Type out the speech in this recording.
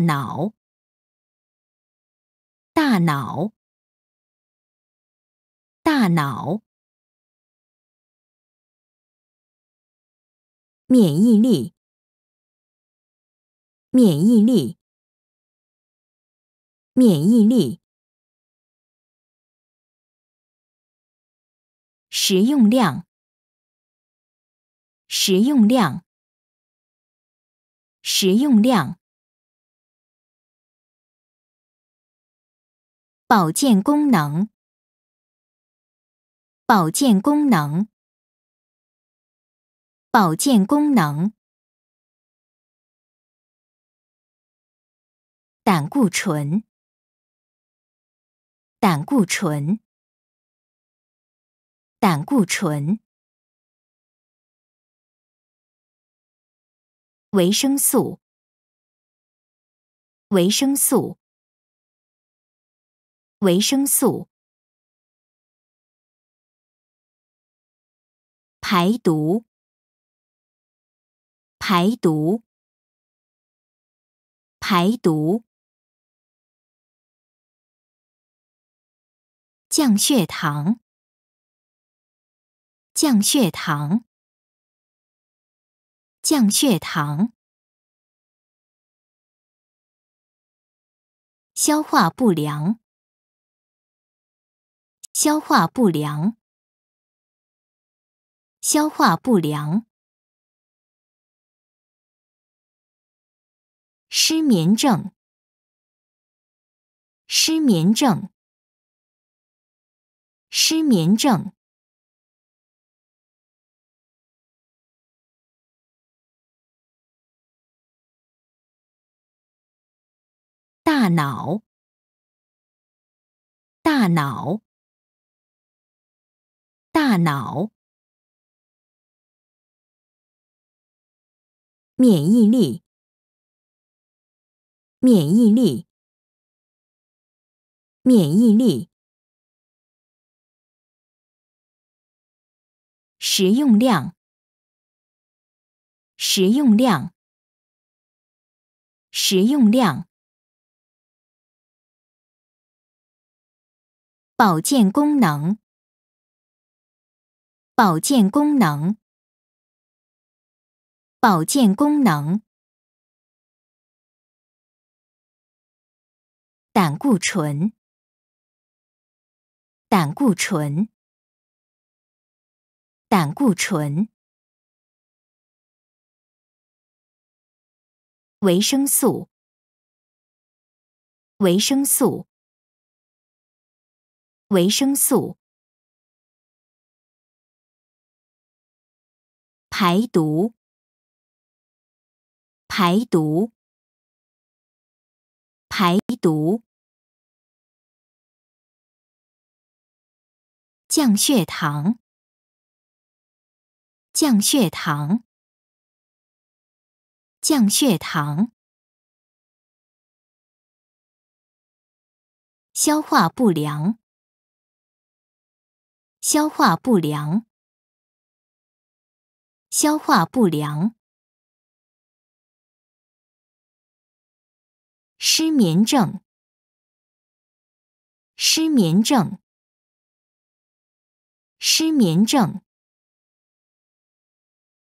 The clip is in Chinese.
脑，大脑，大脑，免疫力，免疫力，免疫力，食用量，食用量，食用量。保健功能，保健功能，保健功能，胆固醇，胆固醇，胆固醇，维生素，维生素。维生素，排毒，排毒，排毒，降血糖，降血糖，降血糖，消化不良。消化不良，消化不良，失眠症，失眠症，失眠症，大脑，大脑。脑免疫力，免疫力，免疫力，食用量，食用量，食用量，保健功能。保健功能，保健功能，胆固醇，胆固醇，胆固醇，维生素，维生素，维生素。排毒，排毒，排毒，降血糖，降血糖，降血糖，消化不良，消化不良。消化不良、失眠症、失眠症、失眠症。